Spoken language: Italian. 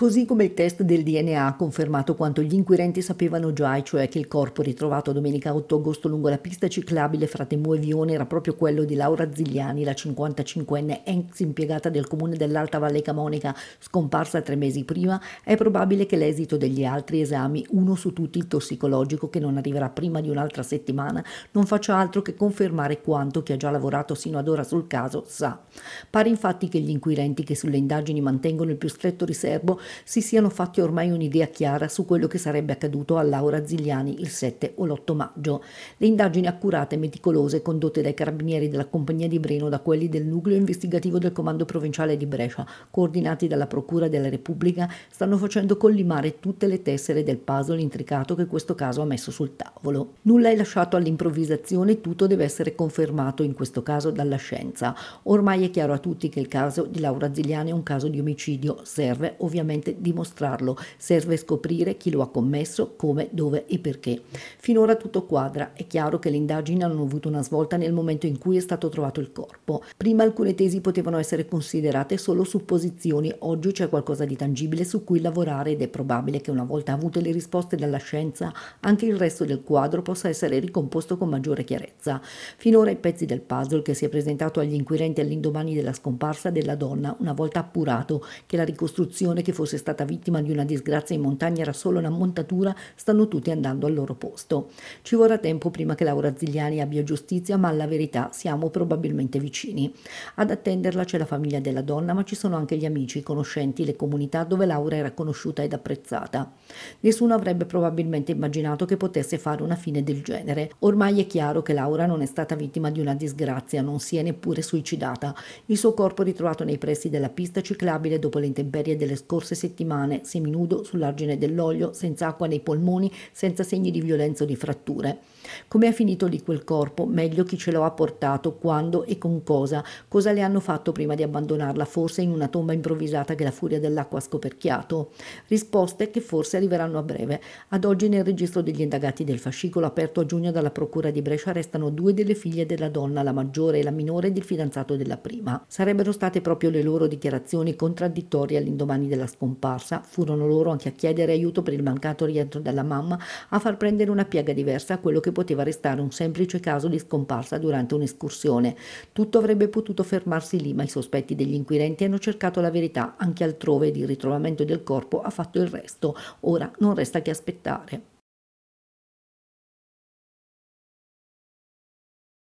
così come il test del DNA ha confermato quanto gli inquirenti sapevano già, e cioè che il corpo ritrovato domenica 8 agosto lungo la pista ciclabile fra Temu e Vione era proprio quello di Laura Zigliani, la 55enne ex impiegata del comune dell'Alta Valle Camonica, scomparsa tre mesi prima, è probabile che l'esito degli altri esami, uno su tutti il tossicologico che non arriverà prima di un'altra settimana, non faccia altro che confermare quanto chi ha già lavorato sino ad ora sul caso sa. Pare infatti che gli inquirenti che sulle indagini mantengono il più stretto riservo si siano fatti ormai un'idea chiara su quello che sarebbe accaduto a Laura Zigliani il 7 o l'8 maggio. Le indagini accurate e meticolose condotte dai carabinieri della compagnia di Breno da quelli del nucleo investigativo del comando provinciale di Brescia, coordinati dalla Procura della Repubblica, stanno facendo collimare tutte le tessere del puzzle intricato che questo caso ha messo sul tavolo. Nulla è lasciato all'improvvisazione, tutto deve essere confermato in questo caso dalla scienza. Ormai è chiaro a tutti che il caso di Laura Zigliani è un caso di omicidio, serve ovviamente solamente dimostrarlo, serve scoprire chi lo ha commesso, come, dove e perché. Finora tutto quadra, è chiaro che le indagini hanno avuto una svolta nel momento in cui è stato trovato il corpo. Prima alcune tesi potevano essere considerate solo supposizioni, oggi c'è qualcosa di tangibile su cui lavorare ed è probabile che una volta avute le risposte dalla scienza anche il resto del quadro possa essere ricomposto con maggiore chiarezza. Finora i pezzi del puzzle che si è presentato agli inquirenti all'indomani della scomparsa della donna, una volta appurato che la ricostruzione che fu fosse stata vittima di una disgrazia in montagna era solo una montatura, stanno tutti andando al loro posto. Ci vorrà tempo prima che Laura Zigliani abbia giustizia, ma alla verità siamo probabilmente vicini. Ad attenderla c'è la famiglia della donna, ma ci sono anche gli amici, i conoscenti, le comunità dove Laura era conosciuta ed apprezzata. Nessuno avrebbe probabilmente immaginato che potesse fare una fine del genere. Ormai è chiaro che Laura non è stata vittima di una disgrazia, non si è neppure suicidata. Il suo corpo ritrovato nei pressi della pista ciclabile dopo le intemperie delle scorse scorse settimane, seminudo sull'argine dell'olio, senza acqua nei polmoni, senza segni di violenza o di fratture. Come è finito lì quel corpo? Meglio chi ce lo ha portato, quando e con cosa? Cosa le hanno fatto prima di abbandonarla, forse in una tomba improvvisata che la furia dell'acqua ha scoperchiato? Risposte che forse arriveranno a breve. Ad oggi nel registro degli indagati del fascicolo aperto a giugno dalla procura di Brescia restano due delle figlie della donna, la maggiore e la minore del fidanzato della prima. Sarebbero state proprio le loro dichiarazioni contraddittorie all'indomani della storia scomparsa, furono loro anche a chiedere aiuto per il mancato rientro della mamma, a far prendere una piega diversa a quello che poteva restare un semplice caso di scomparsa durante un'escursione. Tutto avrebbe potuto fermarsi lì, ma i sospetti degli inquirenti hanno cercato la verità anche altrove ed il ritrovamento del corpo ha fatto il resto. Ora non resta che aspettare.